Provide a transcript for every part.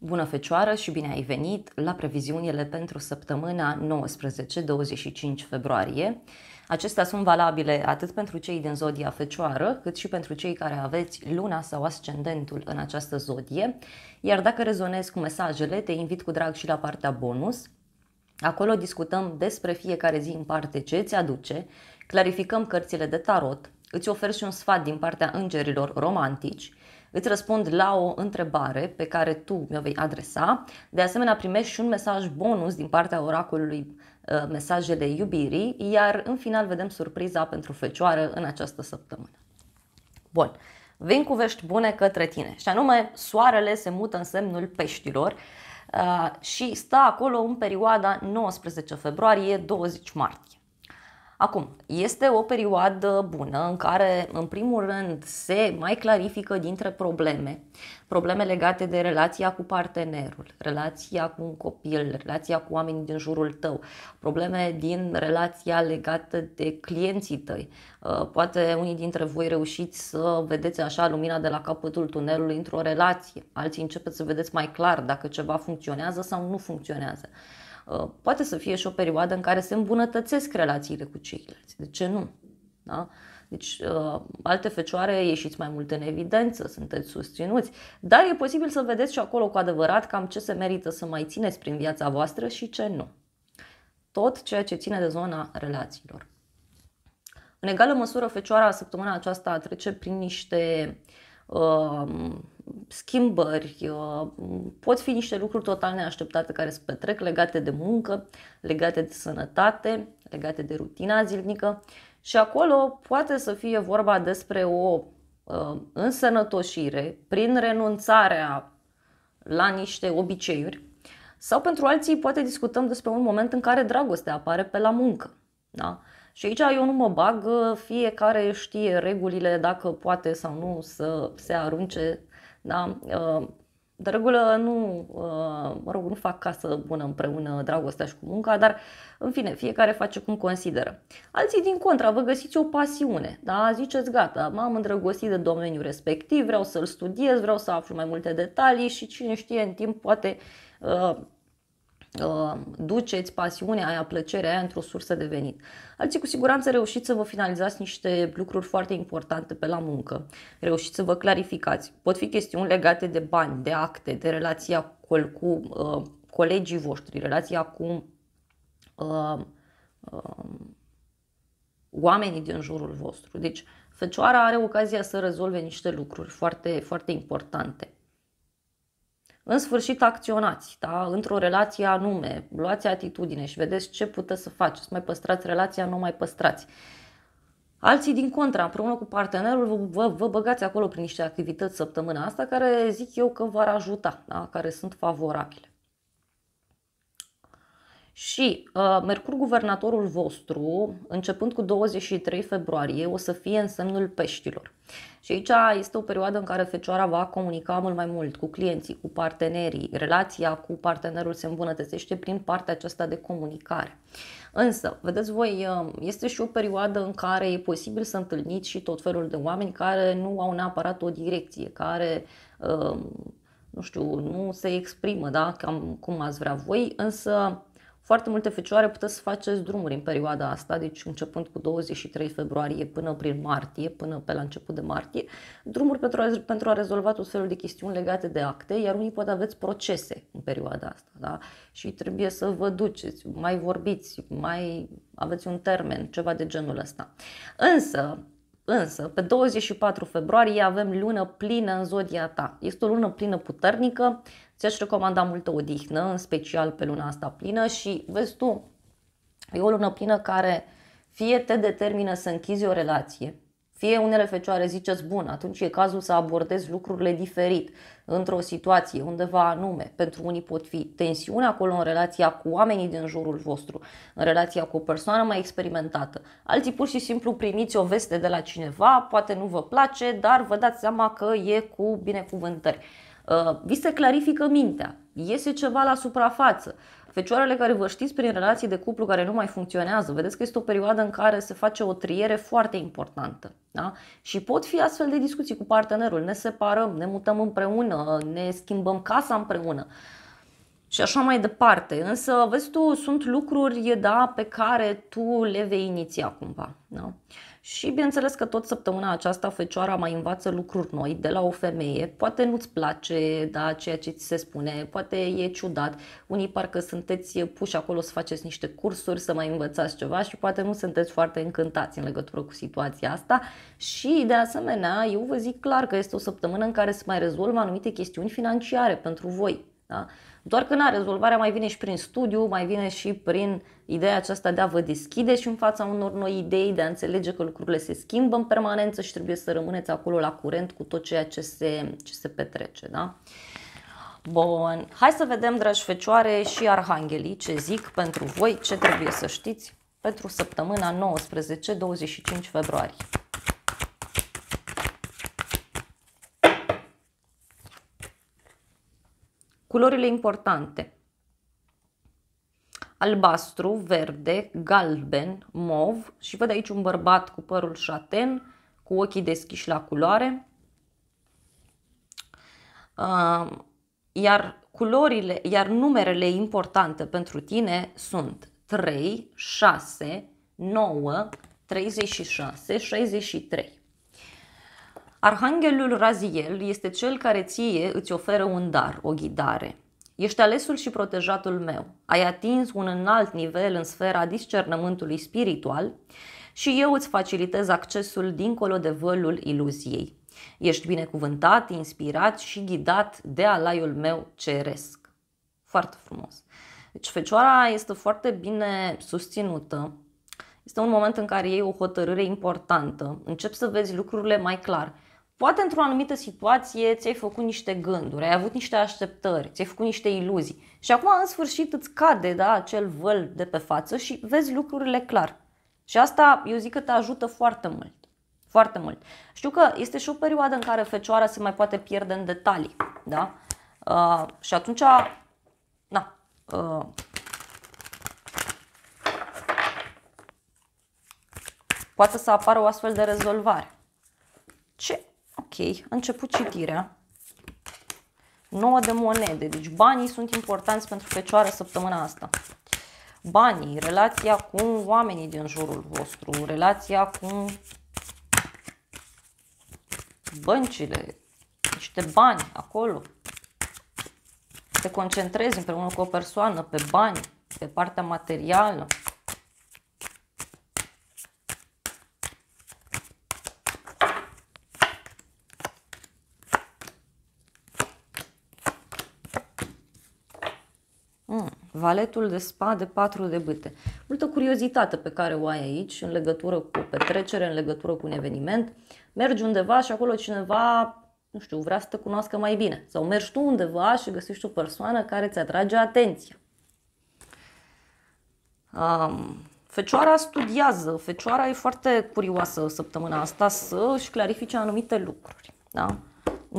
Bună Fecioară și bine ai venit la previziunile pentru săptămâna 19-25 februarie. Acestea sunt valabile atât pentru cei din zodia Fecioară, cât și pentru cei care aveți luna sau ascendentul în această zodie. Iar dacă rezonezi cu mesajele, te invit cu drag și la partea bonus. Acolo discutăm despre fiecare zi în parte ce îți aduce, clarificăm cărțile de tarot, îți ofer și un sfat din partea îngerilor romantici, Îți răspund la o întrebare pe care tu mi-o vei adresa. De asemenea, primești și un mesaj bonus din partea oracolului uh, mesajele iubirii, iar în final vedem surpriza pentru fecioară în această săptămână. Bun, vin cu vești bune către tine și anume soarele se mută în semnul peștilor uh, și stă acolo în perioada 19 februarie-20 martie. Acum, este o perioadă bună în care, în primul rând, se mai clarifică dintre probleme, probleme legate de relația cu partenerul, relația cu un copil, relația cu oamenii din jurul tău, probleme din relația legată de clienții tăi. Uh, poate unii dintre voi reușiți să vedeți așa lumina de la capătul tunelului într-o relație, alții începeți să vedeți mai clar dacă ceva funcționează sau nu funcționează. Uh, poate să fie și o perioadă în care se îmbunătățesc relațiile cu ceilalți. De ce nu? Da? Deci, uh, alte fecioare, ieșiți mai mult în evidență, sunteți susținuți, dar e posibil să vedeți și acolo cu adevărat cam ce se merită să mai țineți prin viața voastră și ce nu. Tot ceea ce ține de zona relațiilor. În egală măsură, fecioara săptămâna aceasta trece prin niște uh, schimbări, uh, pot fi niște lucruri total neașteptate care se petrec legate de muncă, legate de sănătate, legate de rutina zilnică și acolo poate să fie vorba despre o uh, însănătoșire prin renunțarea la niște obiceiuri sau pentru alții poate discutăm despre un moment în care dragostea apare pe la muncă. Da? Și aici eu nu mă bag, uh, fiecare știe regulile dacă poate sau nu să se arunce da? Uh, de regulă nu, uh, mă rog, nu fac casă bună împreună dragostea și cu munca, dar în fine, fiecare face cum consideră. Alții din contra, vă găsiți o pasiune, da? ziceți gata, m-am îndrăgostit de domeniul respectiv, vreau să-l studiez, vreau să aflu mai multe detalii și cine știe în timp poate uh, duceți pasiunea aia, plăcerea aia într-o sursă de venit. Alții cu siguranță reușiți să vă finalizați niște lucruri foarte importante pe la muncă, reușiți să vă clarificați. Pot fi chestiuni legate de bani, de acte, de relația cu, cu uh, colegii voștri, relația cu uh, uh, oamenii din jurul vostru. Deci, fecioara are ocazia să rezolve niște lucruri foarte, foarte importante în sfârșit acționați da? într-o relație anume, luați atitudine și vedeți ce puteți să faceți, mai păstrați relația, nu mai păstrați. Alții, din contra, împreună cu partenerul, vă, vă băgați acolo prin niște activități săptămâna asta care zic eu că v-ar ajuta, da? care sunt favorabile. Și uh, Mercur, guvernatorul vostru, începând cu 23 februarie, o să fie în semnul peștilor. Și aici este o perioadă în care fecioara va comunica mult mai mult cu clienții, cu partenerii. Relația cu partenerul se îmbunătățește prin partea aceasta de comunicare. Însă, vedeți voi, uh, este și o perioadă în care e posibil să întâlniți și tot felul de oameni care nu au neapărat o direcție, care uh, nu știu, nu se exprimă, da, cam cum ați vrea voi, însă foarte multe fecioare puteți să faceți drumuri în perioada asta, deci începând cu 23 februarie până prin martie, până pe la început de martie, drumuri pentru a, pentru a rezolva tot felul de chestiuni legate de acte, iar unii poate aveți procese în perioada asta, da? Și trebuie să vă duceți, mai vorbiți, mai aveți un termen, ceva de genul ăsta. Însă, Însă, pe 24 februarie avem lună plină în zodia ta. Este o lună plină puternică, ți-aș recomanda multă odihnă, în special pe luna asta plină și vezi tu, e o lună plină care fie te determină să închizi o relație, fie unele fecioare ziceți, bun, atunci e cazul să abordez lucrurile diferit, într-o situație, undeva anume. Pentru unii pot fi tensiune acolo în relația cu oamenii din jurul vostru, în relația cu o persoană mai experimentată. Alții pur și simplu primiți o veste de la cineva, poate nu vă place, dar vă dați seama că e cu binecuvântări. Uh, vi se clarifică mintea, iese ceva la suprafață. Fecioarele care vă știți prin relații de cuplu care nu mai funcționează, vedeți că este o perioadă în care se face o triere foarte importantă. Da? Și pot fi astfel de discuții cu partenerul. Ne separăm, ne mutăm împreună, ne schimbăm casa împreună. Uh, și așa mai departe. Însă, vezi tu, sunt lucruri da, pe care tu le vei iniția cumva. Da? Și bineînțeles că tot săptămâna aceasta Fecioara mai învață lucruri noi de la o femeie. Poate nu-ți place da, ceea ce ți se spune, poate e ciudat. Unii parcă sunteți puși acolo să faceți niște cursuri, să mai învățați ceva și poate nu sunteți foarte încântați în legătură cu situația asta. Și de asemenea, eu vă zic clar că este o săptămână în care se mai rezolvă anumite chestiuni financiare pentru voi. Da? Doar că, na, rezolvarea mai vine și prin studiu, mai vine și prin ideea aceasta de a vă deschide și în fața unor noi idei, de a înțelege că lucrurile se schimbă în permanență și trebuie să rămâneți acolo la curent cu tot ceea ce se, ce se petrece, da? Bun, hai să vedem, dragi fecioare, și arhanghelii ce zic pentru voi, ce trebuie să știți pentru săptămâna 19-25 februarie. Culorile importante. Albastru, verde, galben, mov și văd aici un bărbat cu părul șaten, cu ochii deschiși la culoare. Iar culorile, iar numerele importante pentru tine sunt 3, 6, 9, 36, 63. Arhanghelul Raziel este cel care ție îți oferă un dar, o ghidare. Ești alesul și protejatul meu. Ai atins un înalt nivel în sfera discernământului spiritual și eu îți facilitez accesul dincolo de vălul iluziei. Ești binecuvântat, inspirat și ghidat de alaiul meu ceresc. Foarte frumos. Deci Fecioara este foarte bine susținută. Este un moment în care iei o hotărâre importantă. Începi să vezi lucrurile mai clar Poate într-o anumită situație ți-ai făcut niște gânduri, ai avut niște așteptări, ți-ai făcut niște iluzii și acum în sfârșit îți cade da, acel văl de pe față și vezi lucrurile clar. Și asta eu zic că te ajută foarte mult. Foarte mult. Știu că este și o perioadă în care fecioara se mai poate pierde în detalii. Da? Uh, și atunci, na, uh, poate să apară o astfel de rezolvare a început citirea. 9 de monede, deci banii sunt importanți pentru fecioară săptămâna asta. Banii, relația cu oamenii din jurul vostru, relația cu băncile, niște bani acolo. Te concentrezi împreună cu o persoană pe bani, pe partea materială. valetul de spade, patru de bâte. Multă curiozitate pe care o ai aici în legătură cu o petrecere, în legătură cu un eveniment. Mergi undeva și acolo cineva, nu știu, vrea să te cunoască mai bine. Sau mergi tu undeva și găsești o persoană care ți atrage atenția. Um, fecioara studiază, fecioara e foarte curioasă săptămâna asta să își clarifice anumite lucruri. Da?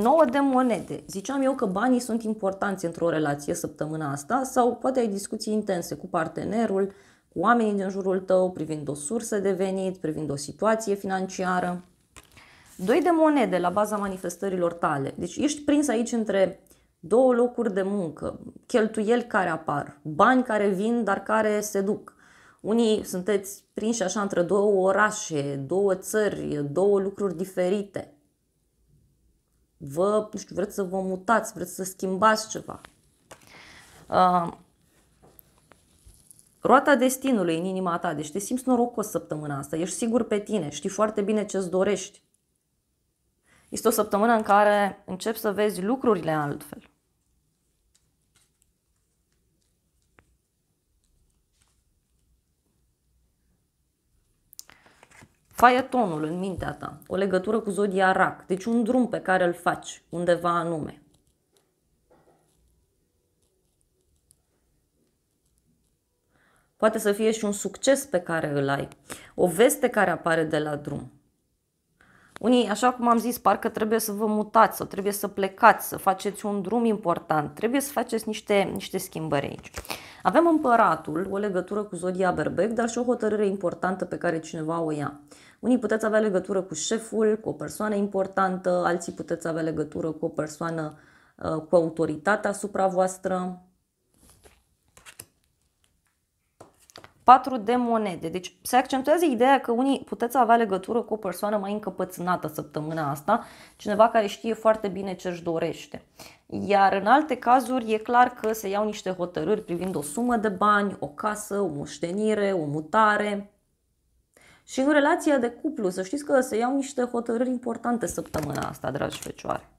9 de monede. Ziceam eu că banii sunt importanți într-o relație săptămâna asta sau poate ai discuții intense cu partenerul, cu oamenii din jurul tău, privind o sursă de venit, privind o situație financiară. 2 de monede la baza manifestărilor tale. Deci ești prins aici între două locuri de muncă, cheltuieli care apar, bani care vin, dar care se duc. Unii sunteți prinși așa între două orașe, două țări, două lucruri diferite vă, nu știu, vreți să vă mutați, vreți să schimbați ceva. Uh, roata destinului în inima ta, deci te simți norocos săptămâna asta, ești sigur pe tine, știi foarte bine ce-ți dorești. Este o săptămână în care începi să vezi lucrurile altfel. faietonul în mintea ta, o legătură cu zodia rac, deci un drum pe care îl faci undeva anume. Poate să fie și un succes pe care îl ai, o veste care apare de la drum. Unii, așa cum am zis, parcă trebuie să vă mutați sau trebuie să plecați, să faceți un drum important, trebuie să faceți niște, niște schimbări aici. Avem împăratul, o legătură cu zodia berbec, dar și o hotărâre importantă pe care cineva o ia. Unii puteți avea legătură cu șeful, cu o persoană importantă, alții puteți avea legătură cu o persoană uh, cu autoritate asupra voastră. Patru de monede. Deci se accentuează ideea că unii puteți avea legătură cu o persoană mai încăpățânată săptămâna asta, cineva care știe foarte bine ce își dorește. Iar în alte cazuri e clar că se iau niște hotărâri privind o sumă de bani, o casă, o moștenire, o mutare, și în relația de cuplu, să știți că se iau niște hotărâri importante săptămâna asta, dragi fecioare.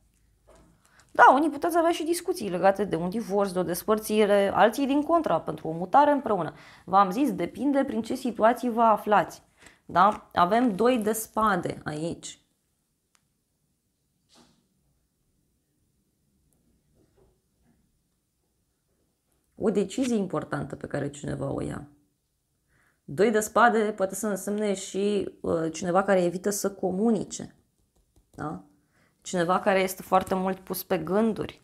Da, unii puteți avea și discuții legate de un divorț, de o despărțire, alții din contra, pentru o mutare împreună. V-am zis, depinde prin ce situații vă aflați. Da? Avem doi de spade aici. O decizie importantă pe care cineva o ia. Doi de spade poate să însemne și uh, cineva care evită să comunice. Da? Cineva care este foarte mult pus pe gânduri.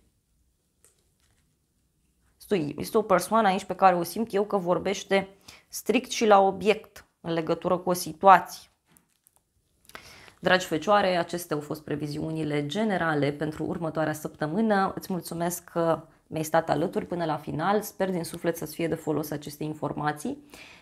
Este o persoană aici pe care o simt eu că vorbește strict și la obiect în legătură cu o situație. Dragi fecioare, acestea au fost previziunile generale pentru următoarea săptămână. Îți mulțumesc că mi-ai stat alături până la final, sper din suflet să-ți fie de folos aceste informații.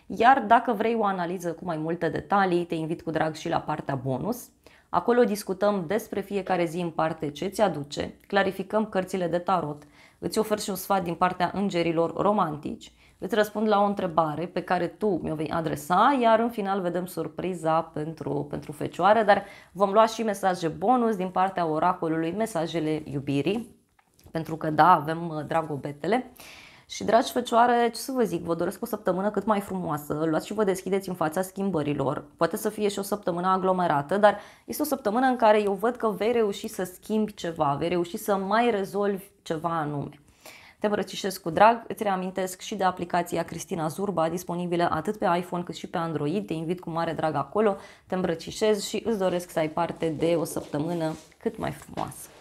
Iar dacă vrei o analiză cu mai multe detalii, te invit cu drag și la partea bonus. Acolo discutăm despre fiecare zi în parte ce ți aduce, clarificăm cărțile de tarot, îți ofer și un sfat din partea îngerilor romantici, îți răspund la o întrebare pe care tu mi-o vei adresa, iar în final vedem surpriza pentru, pentru fecioare, dar vom lua și mesaje bonus din partea oracolului, mesajele iubirii, pentru că da, avem uh, dragobetele. Și dragi fecioare, ce să vă zic, vă doresc o săptămână cât mai frumoasă, luați și vă deschideți în fața schimbărilor. Poate să fie și o săptămână aglomerată, dar este o săptămână în care eu văd că vei reuși să schimbi ceva, vei reuși să mai rezolvi ceva anume. Te îmbrățișez cu drag, îți reamintesc și de aplicația Cristina Zurba, disponibilă atât pe iPhone cât și pe Android. Te invit cu mare drag acolo, te îmbrățișez și îți doresc să ai parte de o săptămână cât mai frumoasă.